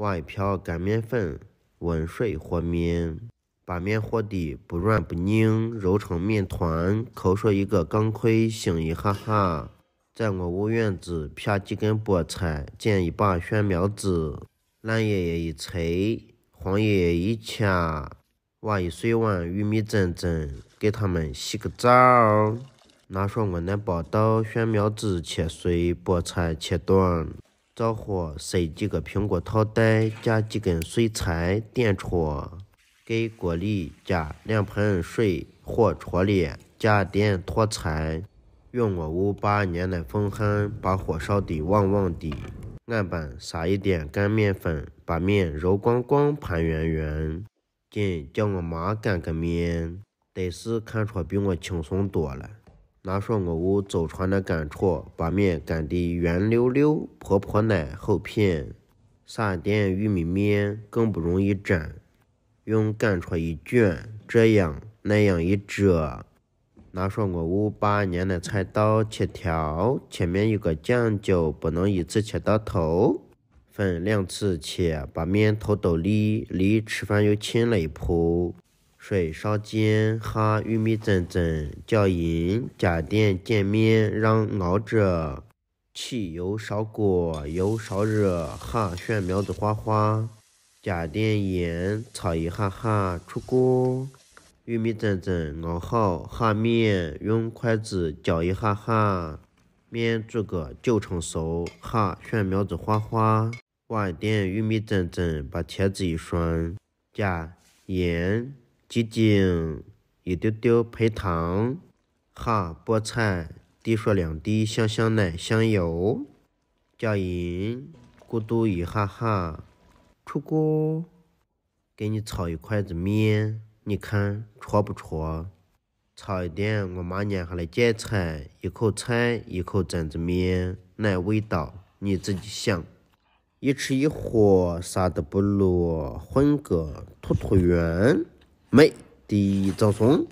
挖一瓢干面粉，温水和面，把面和的不软不硬，揉成面团。口水一个，钢盔，醒一哈哈。在我屋院子，撇几根菠菜，捡一把蒜苗子，烂爷爷一捶，黄爷爷一掐。挖一水碗玉米蒸蒸，给他们洗个澡。拿上我那把刀，蒜苗子切碎，菠菜切断。灶火塞几个苹果套袋，架几根碎柴点戳，给锅里加两盆水，火戳里加点脱柴，用我五八年的风寒把火烧得旺旺的。俺班撒一点干面粉，把面揉光光盘圆圆。今叫我妈擀个面，得是看出比我轻松多了。拿上我屋祖传的擀铲，把面擀的圆溜溜、婆婆奶厚片，撒点玉米面，更不容易粘。用擀铲一卷，这样那样一折。拿上我屋八年的菜刀切条，切面有个讲究，不能一次切到头，分两次切，把面头都离，离吃饭又近了一步。水烧煎，下玉米蒸蒸，搅匀，加点碱面，让熬着。起油烧锅，油烧热，下蒜苗子花花，加点盐，炒一下哈，出锅。玉米蒸蒸熬好，下面用筷子搅一下哈，面煮个九成熟，下蒜苗子花花，挖一点玉米蒸蒸，把茄子一涮，加盐。鸡精一丢丢，白糖；哈，菠菜滴说两滴香香奶香油，加盐，咕嘟一哈哈，出锅。给你炒一筷子面，你看，戳不戳？炒一点，我妈拈下来芥菜，一口菜，一口榛子面，那味道你自己想。一吃一喝，啥都不落，混个兔兔圆。美的早春。